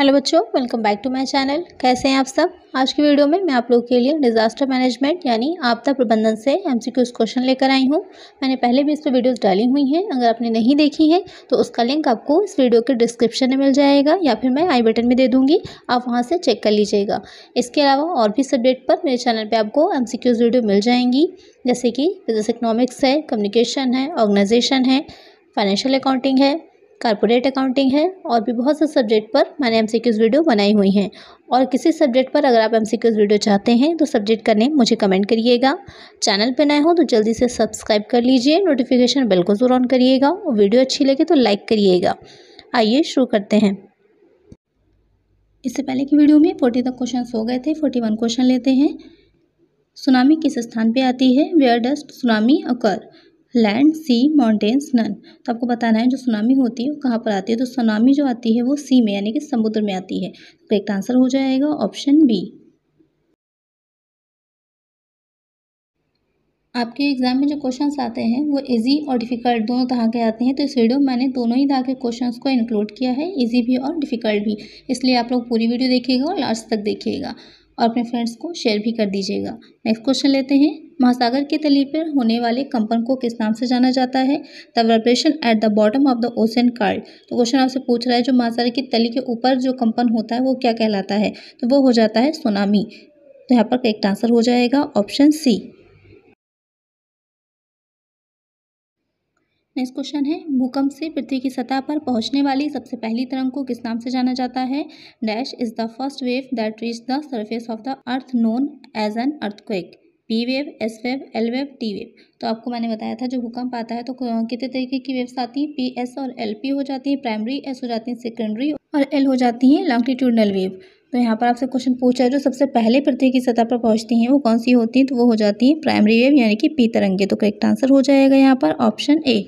hello बच्चों welcome back to my channel कैसे हैं आप सब आज की वीडियो में मैं आप लोगों के लिए डिज़ास्टर मैनेजमेंट यानी आपदा प्रबंधन से एमसीक्यूज क्वेश्चन लेकर आई हूँ मैंने पहले भी इस पर वीडियोस डाली हुई हैं अगर आपने नहीं देखी है तो उसका लिंक आपको इस वीडियो के डिस्क्रिप्शन में मिल जाएगा या फिर मैं आई बटन में दे दूँगी आप वहाँ से चेक कर लीजिएगा इसके अलावा और भी सब्जेक्ट पर मेरे चैनल पर आपको एम वीडियो मिल जाएंगी जैसे कि बिजनेस इकनॉमिक्स है कम्युनिकेशन है ऑर्गेनाइजेशन है फाइनेंशियल अकाउंटिंग है कॉर्पोरेट अकाउंटिंग है और भी बहुत से सब्जेक्ट पर मैंने एम वीडियो बनाई हुई हैं और किसी सब्जेक्ट पर अगर आप एम वीडियो चाहते हैं तो सब्जेक्ट का नेम मुझे कमेंट करिएगा चैनल पर नए हो तो जल्दी से सब्सक्राइब कर लीजिए नोटिफिकेशन बेल को ज़रूर ऑन करिएगा और वीडियो अच्छी लगे तो लाइक करिएगा आइए शुरू करते हैं इससे पहले की वीडियो में फोर्टी तक क्वेश्चन हो गए थे फोर्टी वन क्वेश्चन लेते हैं सुनामी किस स्थान पर आती है where dust tsunami occur land sea mountains none तो आपको बताना है जो सुनामी होती है वो कहाँ पर आती है तो सुनामी जो आती है वो सी में यानी कि समुद्र में आती है तो करेक्ट आंसर हो जाएगा ऑप्शन बी आपके एग्ज़ाम में जो क्वेश्चंस आते हैं वो इजी और डिफ़िकल्ट दोनों तरह के आते हैं तो इस वीडियो में मैंने दोनों ही तरह के क्वेश्चंस को इंक्लूड किया है इजी भी और डिफ़िकल्ट भी इसलिए आप लोग पूरी वीडियो देखिएगा और लास्ट तक देखिएगा और अपने फ्रेंड्स को शेयर भी कर दीजिएगा नेक्स्ट क्वेश्चन लेते हैं महासागर के तली पर होने वाले कंपन को किस नाम से जाना जाता है the vibration at the bottom of the ocean called तो क्वेश्चन आपसे पूछ रहा है जो महासागर की तली के ऊपर जो कंपन होता है वो क्या कहलाता है तो वो हो जाता है सुनामी तो यहाँ पर एक आंसर हो जाएगा ऑप्शन सी नेक्स्ट क्वेश्चन है भूकंप से पृथ्वी की सतह पर पहुंचने वाली सबसे पहली तरंग को किस नाम से जाना जाता है dash is the first wave that reach the surface of the earth known as an earthquake P wave S wave L wave T wave तो आपको मैंने बताया था जो भूकंप आता है तो कितने तरीके की वेव्स आती हैं पी एस और एल पी हो जाती है प्राइमरी एस हो जाती है सेकेंडरी और एल हो जाती हैं लॉन्गिट्यूडनल वेव तो यहाँ पर आपसे क्वेश्चन पूछा है जो सबसे पहले पृथ्वी की सतह पर पहुँचती हैं वो कौन सी होती हैं तो वो हो जाती हैं प्राइमरी वेव यानी कि पी तरंगे तो करेक्ट आंसर हो जाएगा यहाँ पर ऑप्शन ए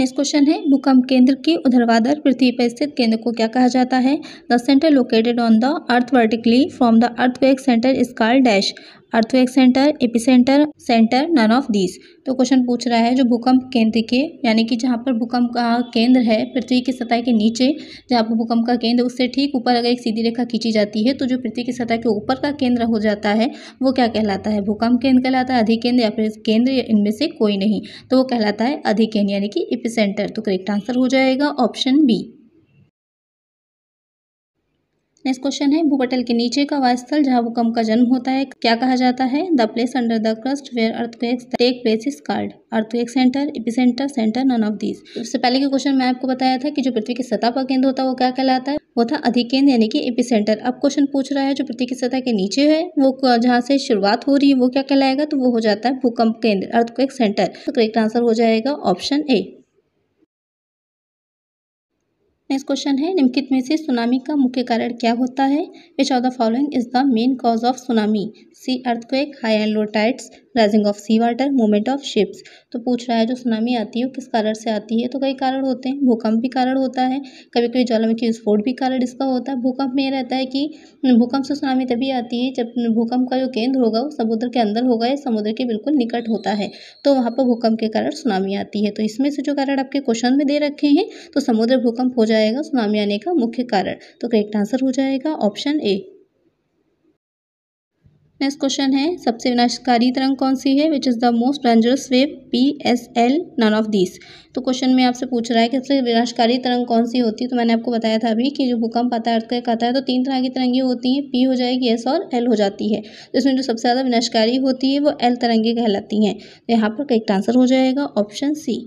नेक्स्ट क्वेश्चन है भूकंप केंद्र की उधरवादर पृथ्वी पर स्थित केंद्र को क्या कहा जाता है the centre located on the earth vertically from the earthquake centre is dash earthquake centre epicentre centre none of these तो क्वेश्चन पूछ रहा है जो भूकंप केंद्र के यानी कि जहाँ पर भूकंप का केंद्र है पृथ्वी की सतह के नीचे जहाँ पर भूकंप का केंद्र उससे ठीक ऊपर अगर एक सीधी रेखा खींची जाती है तो जो पृथ्वी की सतह के ऊपर का केंद्र हो जाता है वो क्या कहलाता है भूकंप केंद्र कहलाता है अधिकेंद्र या फिर केंद्र इनमें से कोई नहीं तो वो कहलाता है अधिकेंद्र यानी कि एपिसेंटर तो करेक्ट आंसर हो जाएगा ऑप्शन बी नेक्स्ट क्वेश्चन है भूपटल के नीचे का स्थल जहाँ भूकंप का जन्म होता है क्या कहा जाता है the place under the crust where earthquakes take place is called earthquake centre epicentre centre none of this उससे पहले के क्वेश्चन में आपको बताया था कि जो पृथ्वी की सतह पर केंद्र होता है वो क्या कहलाता है वो था अधिकेंद्र यानी कि एपिसेंटर अब क्वेश्चन पूछ रहा है जो पृथ्वी की सतह के नीचे है वो जहाँ से शुरुआत हो रही है वो क्या कहलाएगा तो वो हो जाता है भूकंप केंद्र अर्थक्वेक सेंटर तो करेक्ट आंसर हो जाएगा ऑप्शन ए नेक्स्ट क्वेश्चन है निम्नलिखित में से सुनामी का मुख्य कारण क्या होता है which of the following is the main cause of tsunami sea earthquake high and low tides rising of sea water movement of ships तो पूछ रहा है जो सुनामी आती है किस कारण से आती है तो कई कारण होते हैं भूकंप भी कारण होता है कभी कभी ज्वालामुखी विस्फोट भी कारण इसका होता है भूकंप में रहता है कि भूकंप से सुनामी तभी आती है जब भूकंप का जो केंद्र होगा वो समुद्र के अंदर होगा या समुद्र के बिल्कुल निकट होता है तो वहाँ पर भूकंप के कारण सुनामी आती है तो इसमें से जो कारण आपके क्वेश्चन में दे रखे हैं तो समुद्र भूकंप हो जाए जाएगा सुनामी आने का मुख्य कारण तो करेक्ट आंसर हो जाएगा ऑप्शन ए नेक्स्ट क्वेश्चन है सबसे विनाशकारी तरंग कौन सी है which is the most dangerous wave P S L none of this तो क्वेश्चन में आपसे पूछ रहा है कि सबसे विनाशकारी तरंग कौन सी होती है तो मैंने आपको बताया था अभी कि जो भूकंप आता है अर्थक्वेक आता है तो तीन तरह की तरंगे होती हैं पी हो जाएगी एस और एल हो जाती है तो इसमें जो सबसे ज़्यादा विनाशकारी होती है वो एल तरंगे कहलाती हैं तो यहाँ पर करेक्ट आंसर हो जाएगा ऑप्शन सी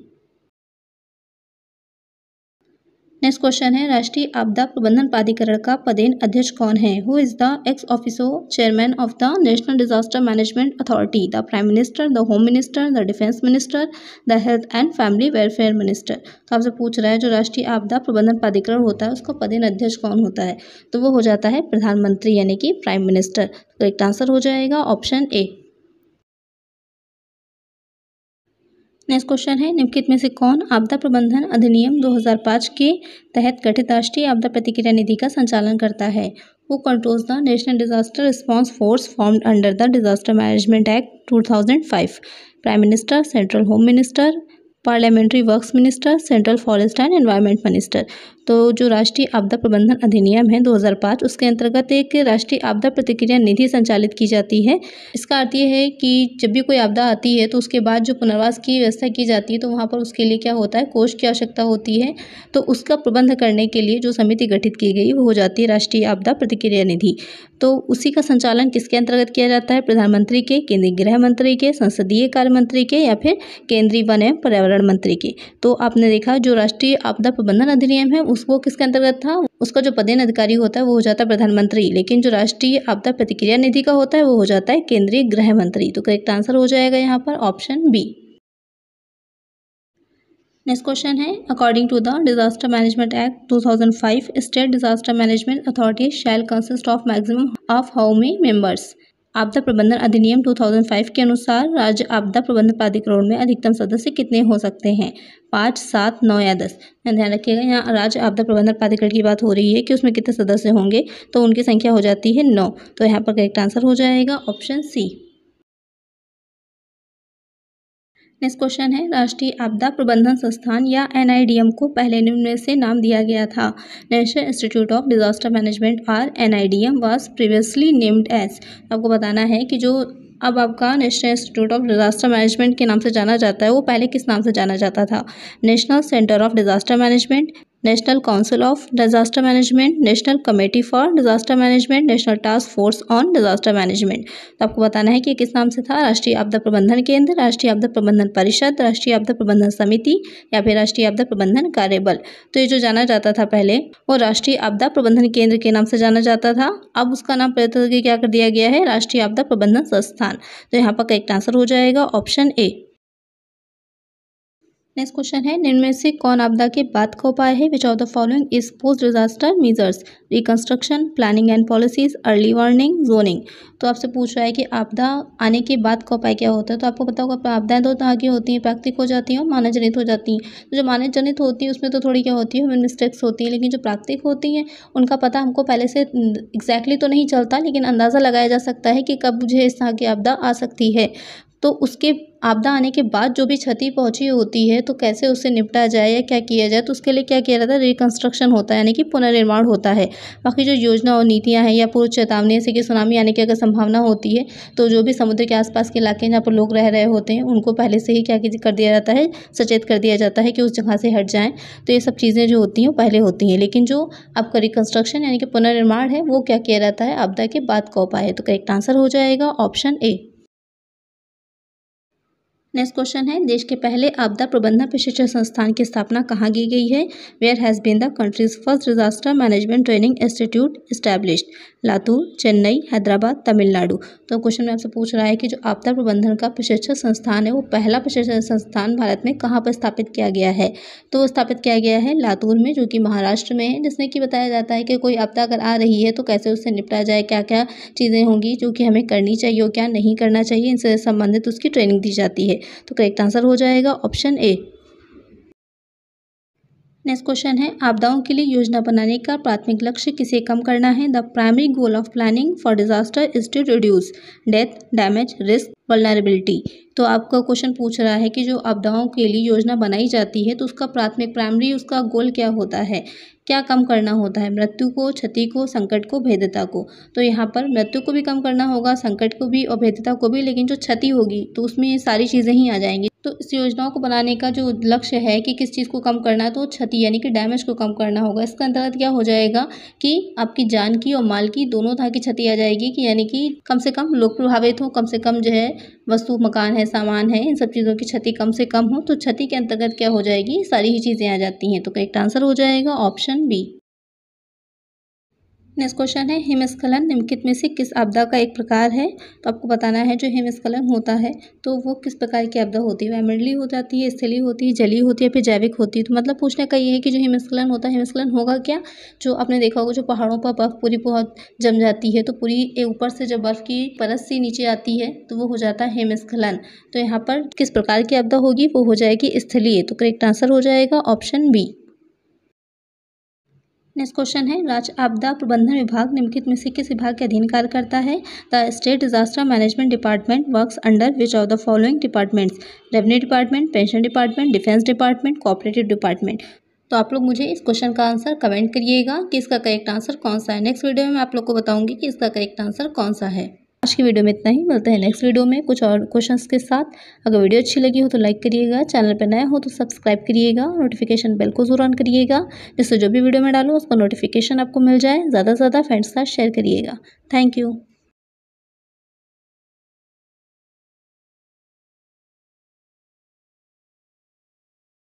नेक्स्ट क्वेश्चन है राष्ट्रीय आपदा प्रबंधन प्राधिकरण का पदेन अध्यक्ष कौन है who is the ex officio chairman of the national disaster management authority the prime minister the home minister the defence minister the health and family welfare minister तो आपसे पूछ रहा है जो राष्ट्रीय आपदा प्रबंधन प्राधिकरण होता है उसका पदेन अध्यक्ष कौन होता है तो वो हो जाता है प्रधानमंत्री यानी कि प्राइम मिनिस्टर करेक्ट आंसर हो जाएगा ऑप्शन ए नेक्स्ट क्वेश्चन है निम्नलिखित में से कौन आपदा प्रबंधन अधिनियम 2005 के तहत गठित राष्ट्रीय आपदा प्रतिक्रिया निधि का संचालन करता है वो controls the national disaster response force formed under the disaster management act 2005 prime minister central home minister parliamentary works minister central forest and environment minister तो जो राष्ट्रीय आपदा प्रबंधन अधिनियम है 2005 उसके अंतर्गत एक राष्ट्रीय आपदा प्रतिक्रिया निधि संचालित की जाती है इसका अर्थ यह है कि जब भी कोई आपदा आती है तो उसके बाद जो पुनर्वास की व्यवस्था की जाती है तो वहाँ पर उसके लिए क्या होता है कोष की आवश्यकता होती है तो उसका प्रबंध करने के लिए जो समिति गठित की गई वो हो जाती है राष्ट्रीय आपदा प्रतिक्रिया निधि तो उसी का संचालन किसके अंतर्गत किया जाता है प्रधानमंत्री के केंद्रीय गृह मंत्री के संसदीय कार्य मंत्री के या फिर केंद्रीय वन एवं पर्यावरण मंत्री के तो आपने देखा जो राष्ट्रीय आपदा प्रबंधन अधिनियम है उस वो किसके अंतर्गत था उसका जो पदेन अधिकारी होता है वो हो जाता है प्रधानमंत्री लेकिन जो राष्ट्रीय आपदा प्रतिक्रिया निधि का होता है वो हो जाता है केंद्रीय गृह मंत्री तो करेक्ट आंसर हो जाएगा यहाँ पर ऑप्शन बी नेक्स्ट क्वेश्चन है according to the disaster management act 2005 state disaster management authority shall consist of maximum of how may members आपदा प्रबंधन अधिनियम 2005 के अनुसार राज्य आपदा प्रबंधन प्राधिकरण में अधिकतम सदस्य कितने हो सकते हैं पाँच सात नौ या दस ध्यान रखिएगा यहाँ राज्य आपदा प्रबंधन प्राधिकरण की बात हो रही है कि उसमें कितने सदस्य होंगे तो उनकी संख्या हो जाती है नौ तो यहाँ पर करेक्ट आंसर हो जाएगा ऑप्शन सी नेक्स्ट क्वेश्चन है राष्ट्रीय आपदा प्रबंधन संस्थान या एन को पहले निम्न से नाम दिया गया था national institute of disaster management R N I M was previously named as आपको बताना है कि जो अब आपका national institute of disaster management के नाम से जाना जाता है वो पहले किस नाम से जाना जाता था national centre of disaster management national council of disaster management national committee for disaster management national task force on disaster management तो आपको बताना है कि किस नाम से था राष्ट्रीय आपदा प्रबंधन केंद्र राष्ट्रीय आपदा प्रबंधन परिषद राष्ट्रीय आपदा प्रबंधन समिति या फिर राष्ट्रीय आपदा प्रबंधन कार्यबल तो ये जो जाना जाता था पहले वो राष्ट्रीय आपदा प्रबंधन केंद्र के नाम से जाना जाता था अब उसका नाम परिवर्तित क्या कर दिया गया है राष्ट्रीय आपदा प्रबंधन संस्थान तो यहाँ पर करेक्ट आंसर हो जाएगा ऑप्शन ए नेक्स्ट क्वेश्चन है निम्न में से कौन आपदा के बाद का उपाय है which of the following is post disaster measures reconstruction planning and policies early warning zoning तो आपसे पूछ रहा है कि आपदा आने के बाद का उपाय क्या होता है तो आपको पता होगा आपदाएं दो तरह की होती हैं प्राकृतिक हो जाती हैं और मानव जनित हो जाती हैं तो जो मानव जनित होती है उसमें तो थोड़ी क्या होती है ह्यूमन मिस्टेक्स होती हैं लेकिन जो प्राकृतिक होती हैं उनका पता हमको पहले से एग्जैक्टली तो नहीं चलता लेकिन अंदाज़ा लगाया जा सकता है कि कब मुझे इस तरह की आपदा आ सकती है तो उसके आपदा आने के बाद जो भी क्षति पहुंची होती है तो कैसे उससे निपटा जाए या क्या किया जाए तो उसके लिए क्या किया जाता है रिकन्स्ट्रक्शन होता है यानी कि पुनर्निर्माण होता है बाकी जो योजना और नीतियाँ हैं या पूर्व चेतावनी जैसे कि सुनामी आने की अगर संभावना होती है तो जो भी समुद्र के आसपास के इलाके जहाँ पर लोग रह रहे होते हैं उनको पहले से ही क्या कर दिया जाता है सचेत कर दिया जाता है कि उस जगह से हट जाएँ तो ये सब चीज़ें जो होती हैं वो पहले होती हैं लेकिन जो आपका रिकन्स्ट्रक्शन यानी कि पुनर्निर्माण है वो क्या किया जाता है आपदा के बाद कॉप आए तो करेक्ट आंसर हो जाएगा ऑप्शन ए नेक्स्ट क्वेश्चन है देश के पहले आपदा प्रबंधन प्रशिक्षण संस्थान की स्थापना कहाँ की गई है where has been the country's first disaster management training institute established Latur Chennai Hyderabad Tamil Nadu तो क्वेश्चन में आपसे पूछ रहा है कि जो आपदा प्रबंधन का प्रशिक्षण संस्थान है वो पहला प्रशिक्षण संस्थान भारत में कहाँ पर स्थापित किया गया है तो स्थापित किया गया है लातूर में जो कि महाराष्ट्र में है जिसमें कि बताया जाता है कि कोई आपदा अगर आ रही है तो कैसे उससे निपटा जाए क्या क्या चीज़ें होंगी जो कि हमें करनी चाहिए और क्या नहीं करना चाहिए इनसे संबंधित उसकी ट्रेनिंग दी जाती है तो करेक्ट आंसर हो जाएगा ऑप्शन ए नेक्स्ट क्वेश्चन है आपदाओं के लिए योजना बनाने का प्राथमिक लक्ष्य किसे कम करना है the primary goal of planning for disaster is to reduce death damage risk vulnerability तो आपका क्वेश्चन पूछ रहा है कि जो आपदाओं के लिए योजना बनाई जाती है तो उसका प्राथमिक प्राइमरी उसका गोल क्या होता है क्या कम करना होता है मृत्यु को क्षति को संकट को भेद्यता को तो यहाँ पर मृत्यु को भी कम करना होगा संकट को भी और भेद्यता को भी लेकिन जो क्षति होगी तो उसमें ये सारी चीज़ें ही आ जाएंगी तो इस योजनाओं को बनाने का जो लक्ष्य है कि किस चीज़ को कम करना है तो क्षति यानी कि डैमेज को कम करना होगा इसका अंतर्गत क्या हो जाएगा कि आपकी जान की और माल की दोनों तरह की क्षति आ जाएगी कि यानी कि कम से कम लोग प्रभावित हो कम से कम जो है वस्तु मकान है सामान है इन सब चीज़ों की क्षति कम से कम हो तो क्षति के अंतर्गत क्या हो जाएगी सारी ही चीज़ें आ जाती हैं तो करेक्ट आंसर हो जाएगा ऑप्शन बी नेक्स्ट क्वेश्चन है हिमस्खलन निम्नलिखित में से किस आपदा का एक प्रकार है तो आपको बताना है जो हिमस्खलन होता है तो वो किस प्रकार की आपदा होती है वैमंडली हो जाती है स्थली होती है जली होती है फिर जैविक होती है तो मतलब पूछने का ये है कि जो हिमस्खलन होता है हिमस्खलन होगा क्या जो आपने देखा होगा जो पहाड़ों पर बर्फ़ पूरी बहुत जम जाती है तो पूरी ऊपर से जब बर्फ़ की परत सी नीचे आती है तो वो हो जाता है हिमस्खलन तो यहाँ पर किस प्रकार की आपदा होगी वो हो जाएगी स्थलीय तो करेक्ट आंसर हो जाएगा ऑप्शन बी नेक्स्ट क्वेश्चन है राज्य आपदा प्रबंधन विभाग निम्नलिखित में से किस विभाग के अधीन कार्य करता है the state disaster management department works under which of the following departments revenue department pension department defence department cooperative department तो आप लोग मुझे इस क्वेश्चन का आंसर कमेंट करिएगा कि इसका करेक्ट आंसर कौन सा है नेक्स्ट वीडियो में मैं आप लोग को बताऊंगी कि इसका करेक्ट आंसर कौन सा है आज की वीडियो में इतना ही मिलते हैं नेक्स्ट वीडियो में कुछ और क्वेश्चन के साथ अगर वीडियो अच्छी लगी हो तो लाइक करिएगा चैनल पर नया हो तो सब्सक्राइब करिएगा नोटिफिकेशन बेल को जरूर ऑन करिएगा जिससे जो भी वीडियो में डालूँ उसका नोटिफिकेशन आपको मिल जाए ज़्यादा से ज़्यादा फ्रेंड्स के साथ शेयर करिएगा थैंक यू